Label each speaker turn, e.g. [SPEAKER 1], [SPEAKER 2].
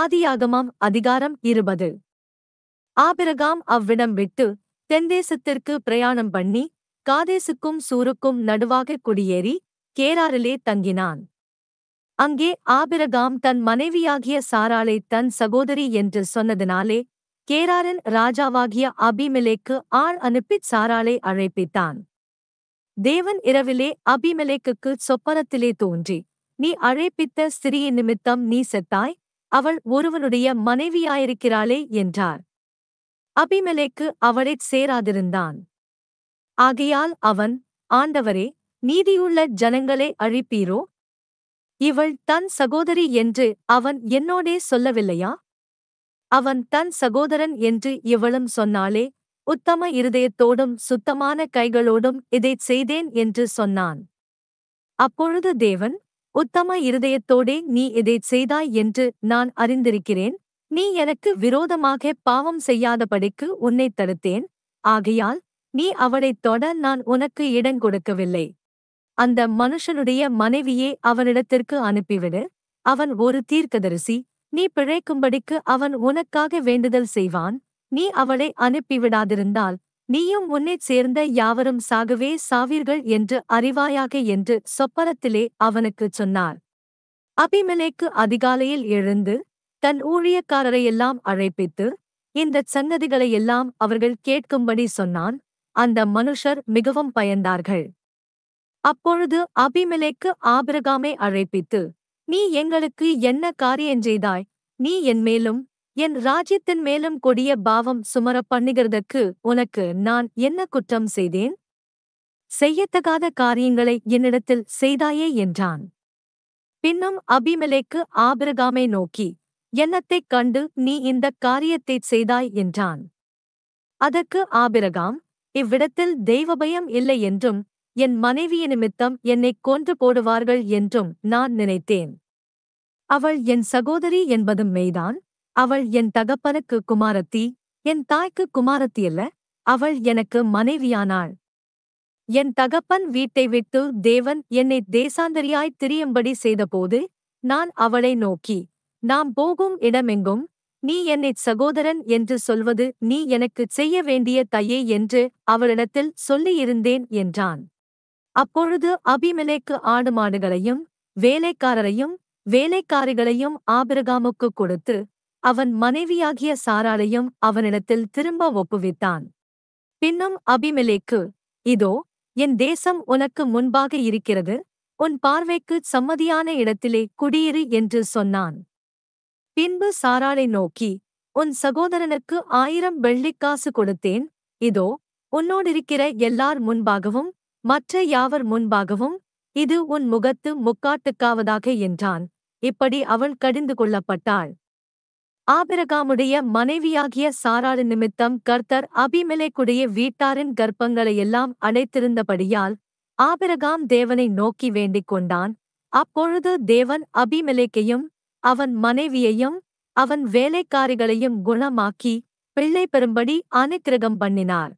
[SPEAKER 1] ஆதியாகமாம் அதிகாரம் இருபது ஆபிரகாம் அவ்விடம் விட்டு தென்தேசத்திற்கு பிரயாணம் பண்ணி காதேசுக்கும் சூருக்கும் நடுவாக குடியேறி கேராரிலே தங்கினான் அங்கே ஆபிரகாம் தன் மனைவியாகிய சாராளை தன் சகோதரி என்று சொன்னதினாலே கேராரின் ராஜாவாகிய அபிமெலேக்கு ஆள் அனுப்பி சாராளை அழைப்பித்தான் தேவன் இரவிலே அபிமெலேக்குக்கு சொப்பனத்திலே தோன்றி நீ அழைப்பித்த சிறிய நிமித்தம் நீ செத்தாய் அவள் ஒருவனுடைய மனைவியாயிருக்கிறாளே என்றார் அபிமலைக்கு அவளைச் சேராதிருந்தான் ஆகையால் அவன் ஆண்டவரே நீதியுள்ள ஜனங்களை அழிப்பீரோ இவள் தன் சகோதரி என்று அவன் என்னோடே சொல்லவில்லையா அவன் தன் சகோதரன் என்று இவளும் சொன்னாலே உத்தம இருதயத்தோடும் சுத்தமான கைகளோடும் இதைச் செய்தேன் என்று சொன்னான் அப்பொழுது தேவன் உத்தம இருதயத்தோடே நீ இதைச் செய்தாய் என்று நான் அறிந்திருக்கிறேன் நீ எனக்கு விரோதமாக பாவம் செய்யாதபடிக்கு உன்னை தடுத்தேன் ஆகையால் நீ அவளைத் தொட நான் உனக்கு இடம் கொடுக்கவில்லை அந்த மனுஷனுடைய மனைவியே அவனிடத்திற்கு அனுப்பிவிடு அவன் ஒரு தீர்க்கதரிசி நீ பிழைக்கும்படிக்கு அவன் உனக்காக வேண்டுதல் செய்வான் நீ அவளை அனுப்பிவிடாதிருந்தால் நீயும் உன்னைச் சேர்ந்த யாவரும் சாகவே சாவீர்கள் என்று அறிவாயாக என்று சொப்பரத்திலே அவனுக்குச் சொன்னார் அபிமலேக்கு அதிகாலையில் எழுந்து தன் ஊழியக்காரரையெல்லாம் அழைப்பித்து இந்தச் சன்னதிகளையெல்லாம் அவர்கள் கேட்கும்படி சொன்னான் அந்த மனுஷர் மிகவும் பயந்தார்கள் அப்பொழுது அபிமலைக்கு ஆபிரகாமை அழைப்பித்து நீ எங்களுக்கு என்ன காரியம் செய்தாய் நீ என்மேலும் என் ராஜ்யத்தின் மேலும் கொடிய பாவம் சுமர பண்ணுகிறதற்கு உனக்கு நான் என்ன குற்றம் செய்தேன் செய்யத்தகாத காரியங்களை என்னிடத்தில் செய்தாயே என்றான் பின்னும் அபிமலேக்கு ஆபிரகாமை நோக்கி என்னத்தைக் கண்டு நீ இந்த காரியத்தை செய்தாய் என்றான் அதற்கு ஆபிரகாம் இவ்விடத்தில் தெய்வபயம் இல்லை என்றும் என் மனைவிய நிமித்தம் என்னைக் கொன்று போடுவார்கள் என்றும் நான் நினைத்தேன் அவள் என் சகோதரி என்பதும் மெய்தான் அவள் என் தகப்பனுக்கு குமாரத்தி என் தாய்க்கு குமாரத்தியல்ல அவள் எனக்கு மனைவியானாள் என் தகப்பன் வீட்டை விட்டு தேவன் என்னை தேசாந்தரியாய் திரியும்படி செய்தபோது நான் அவளை நோக்கி நாம் போகும் இடமெங்கும் நீ என்னை சகோதரன் என்று சொல்வது நீ எனக்குச் செய்ய வேண்டிய தையே என்று அவளிடத்தில் சொல்லியிருந்தேன் என்றான் அப்பொழுது அபிமலைக்கு ஆடு மாடுகளையும் வேலைக்காரரையும் வேலைக்காரிகளையும் ஆபிரகாமுக்கு கொடுத்து அவன் மனைவியாகிய சாராளையும் அவனிடத்தில் திரும்ப ஒப்புவித்தான் பின்னும் அபிமலேக்கு இதோ என் தேசம் உனக்கு முன்பாக இருக்கிறது உன் பார்வைக்கு சம்மதியான இடத்திலே குடியிரு என்று சொன்னான் பின்பு சாராளை நோக்கி உன் சகோதரனுக்கு ஆயிரம் வெள்ளிக்காசு கொடுத்தேன் இதோ உன்னோடிருக்கிற எல்லார் முன்பாகவும் மற்ற யாவர் முன்பாகவும் இது உன் முகத்து முக்காட்டுக்காவதாக என்றான் இப்படி அவள் கடிந்து கொள்ளப்பட்டாள் ஆபிரகாமுடைய மனைவியாகிய சாராள் நிமித்தம் கர்த்தர் அபிமெலேக்குடைய வீட்டாரின் கர்ப்பங்களையெல்லாம் அடைத்திருந்தபடியால் ஆபிரகாம் தேவனை நோக்கி வேண்டிக் கொண்டான் அப்பொழுது தேவன் அபிமெலேக்கையும் அவன் மனைவியையும் அவன் வேலைக்காரிகளையும் குணமாக்கி பிள்ளை பெறும்படி அனுக்கிரகம் பண்ணினார்